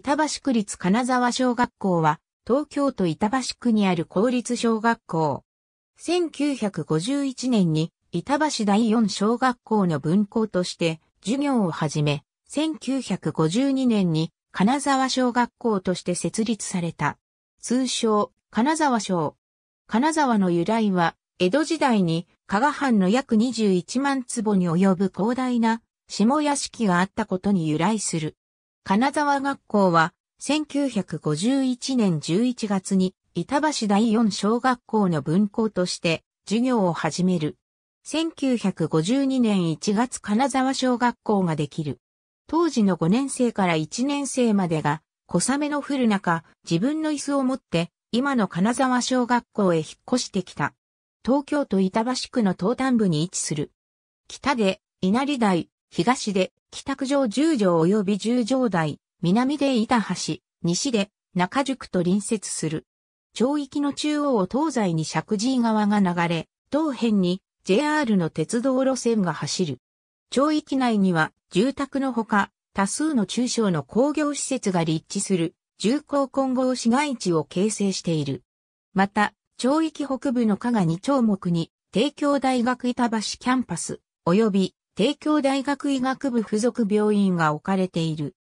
板橋区立金沢小学校は、東京都板橋区にある公立小学校。1951年に、板橋第4小学校の分校として、授業を始め、1952年に、金沢小学校として設立された。通称、金沢小。金沢の由来は、江戸時代に、加賀藩の約21万坪に及ぶ広大な、下屋敷があったことに由来する。金沢学校は、1951年11月に、板橋第四小学校の分校として、授業を始める。1952年1月金沢小学校ができる。当時の5年生から1年生までが、小雨の降る中、自分の椅子を持って、今の金沢小学校へ引っ越してきた。東京都板橋区の東端部に位置する。北で、稲荷台、東で北九条十条及び十条台、南で板橋、西で中宿と隣接する。町域の中央を東西に石神井川が流れ、東辺に JR の鉄道路線が走る。町域内には住宅のほか多数の中小の工業施設が立地する重工混合市街地を形成している。また、町域北部の加賀二丁目に帝京大学板橋キャンパス及び帝京大学医学部附属病院が置かれている。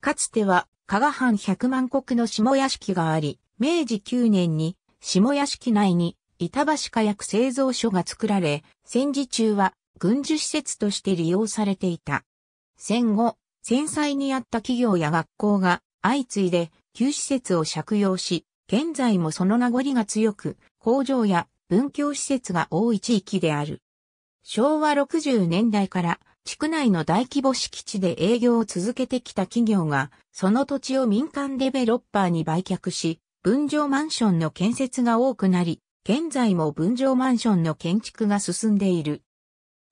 かつては、加賀藩百万石の下屋敷があり、明治9年に下屋敷内に板橋火薬製造所が作られ、戦時中は軍需施設として利用されていた。戦後、戦災にあった企業や学校が相次いで旧施設を借用し、現在もその名残が強く、工場や文教施設が多い地域である。昭和60年代から地区内の大規模敷地で営業を続けてきた企業が、その土地を民間デベロッパーに売却し、分譲マンションの建設が多くなり、現在も分譲マンションの建築が進んでいる。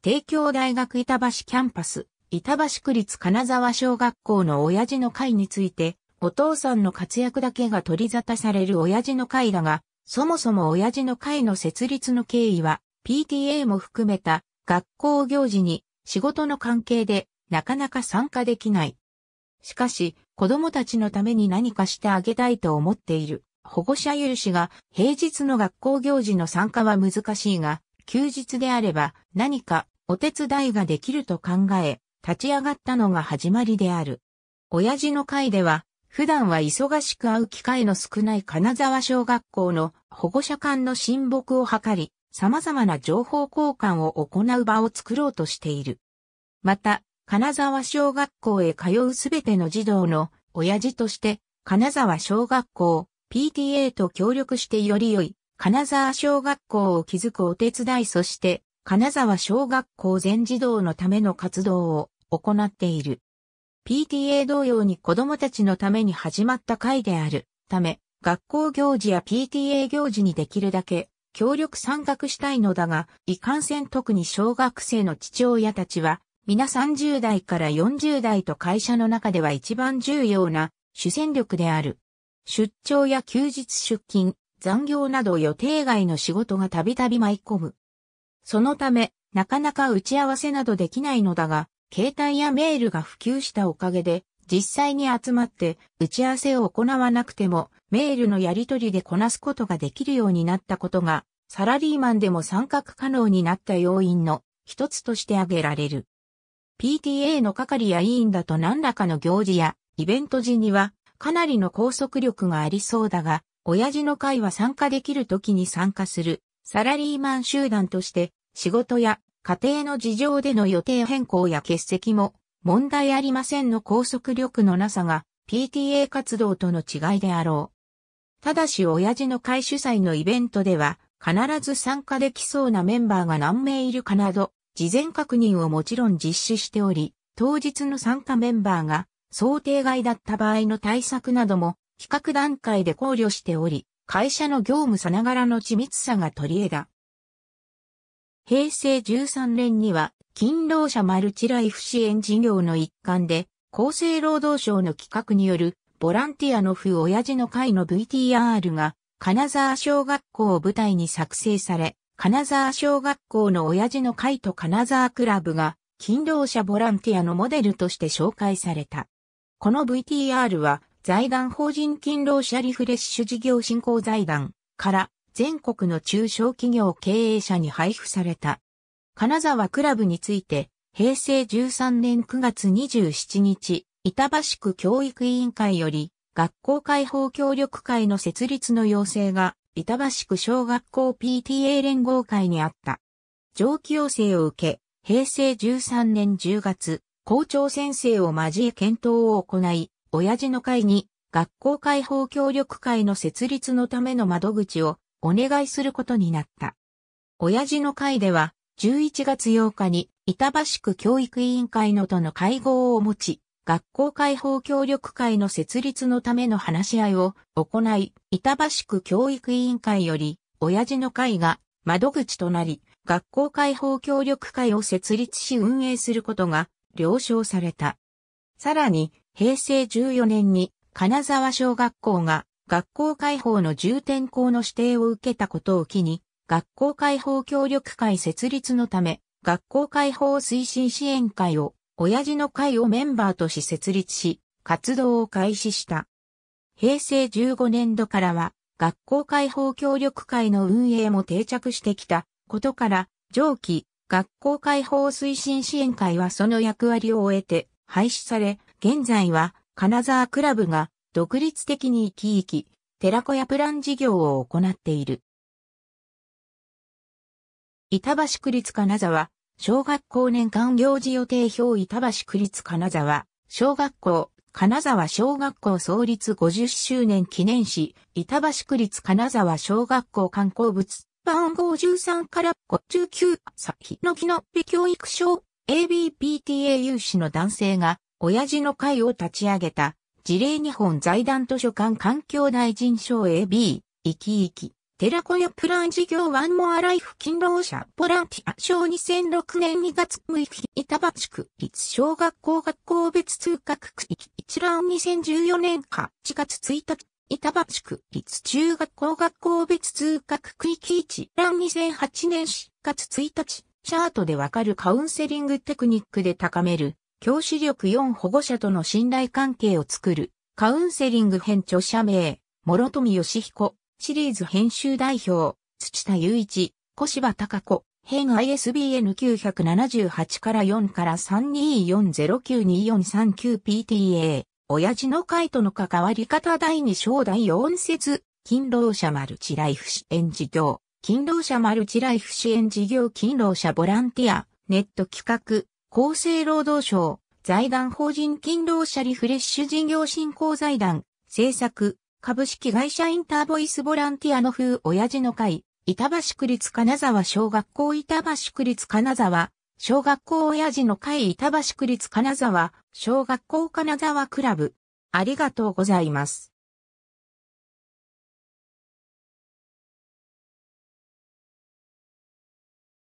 帝京大学板橋キャンパス、板橋区立金沢小学校の親父の会について、お父さんの活躍だけが取り沙汰される親父の会だが、そもそも親父の会の設立の経緯は、PTA も含めた学校行事に仕事の関係でなかなか参加できない。しかし、子供たちのために何かしてあげたいと思っている保護者有志が平日の学校行事の参加は難しいが、休日であれば何かお手伝いができると考え、立ち上がったのが始まりである。親父の会では、普段は忙しく会う機会の少ない金沢小学校の保護者間の親睦を図り、様々な情報交換を行う場を作ろうとしている。また、金沢小学校へ通うすべての児童の親父として、金沢小学校、PTA と協力してより良い、金沢小学校を築くお手伝いそして、金沢小学校全児童のための活動を行っている。PTA 同様に子供たちのために始まった会であるため、学校行事や PTA 行事にできるだけ協力参画したいのだが、いかんせん特に小学生の父親たちは、皆30代から40代と会社の中では一番重要な主戦力である。出張や休日出勤、残業など予定外の仕事がたびたび舞い込む。そのため、なかなか打ち合わせなどできないのだが、携帯やメールが普及したおかげで、実際に集まって打ち合わせを行わなくてもメールのやり取りでこなすことができるようになったことがサラリーマンでも参画可能になった要因の一つとして挙げられる。PTA の係や委員だと何らかの行事やイベント時にはかなりの拘束力がありそうだが、親父の会は参加できる時に参加するサラリーマン集団として仕事や家庭の事情での予定変更や欠席も問題ありませんの拘束力のなさが PTA 活動との違いであろう。ただし親父の会主催のイベントでは必ず参加できそうなメンバーが何名いるかなど事前確認をもちろん実施しており、当日の参加メンバーが想定外だった場合の対策なども企画段階で考慮しており、会社の業務さながらの緻密さが取り得だ。平成13年には勤労者マルチライフ支援事業の一環で、厚生労働省の企画による、ボランティアの父親父の会の VTR が、金沢小学校を舞台に作成され、金沢小学校の親父の会と金沢クラブが、勤労者ボランティアのモデルとして紹介された。この VTR は、財団法人勤労者リフレッシュ事業振興財団から、全国の中小企業経営者に配布された。金沢クラブについて、平成13年9月27日、板橋区教育委員会より、学校解放協力会の設立の要請が、板橋区小学校 PTA 連合会にあった。上記要請を受け、平成13年10月、校長先生を交え検討を行い、親父の会に、学校解放協力会の設立のための窓口をお願いすることになった。親父の会では、11月8日に板橋区教育委員会のとの会合を持ち、学校開放協力会の設立のための話し合いを行い、板橋区教育委員会より、親父の会が窓口となり、学校開放協力会を設立し運営することが了承された。さらに、平成14年に金沢小学校が学校開放の重点校の指定を受けたことを機に、学校解放協力会設立のため、学校解放推進支援会を、親父の会をメンバーとし設立し、活動を開始した。平成15年度からは、学校解放協力会の運営も定着してきたことから、上記、学校解放推進支援会はその役割を終えて廃止され、現在は金沢クラブが独立的に生き生き、寺子屋プラン事業を行っている。板橋区立金沢、小学校年間行事予定表板橋区立金沢、小学校、金沢小学校創立50周年記念誌、板橋区立金沢小学校観光物、番号13から59、さひのきのっ教育賞、ABPTA 有志の男性が、親父の会を立ち上げた、事例日本財団図書館環境大臣賞 AB、生き生き。テラコヤプラン事業ワンモアライフ勤労者ボランティア賞2006年2月6日板橋区立小学校学校別通学区域一覧2014年8月1日板橋区立中学校学校別通学区域一覧2008年4月1日チャートでわかるカウンセリングテクニックで高める教師力4保護者との信頼関係を作るカウンセリング編著者名諸富義彦シリーズ編集代表、土田雄一、小芝隆子、編 ISBN 978から4から 324092439PTA、親父の会との関わり方第2章第4節、勤労者マルチライフ支援事業、勤労者マルチライフ支援事業勤労者ボランティア、ネット企画、厚生労働省、財団法人勤労者リフレッシュ事業振興財団、制作、株式会社インターボイスボランティアの風親父の会、板橋区立金沢小学校板橋区立金沢、小学校親父の会板橋区立金沢、小学校金沢クラブ。ありがとうございます。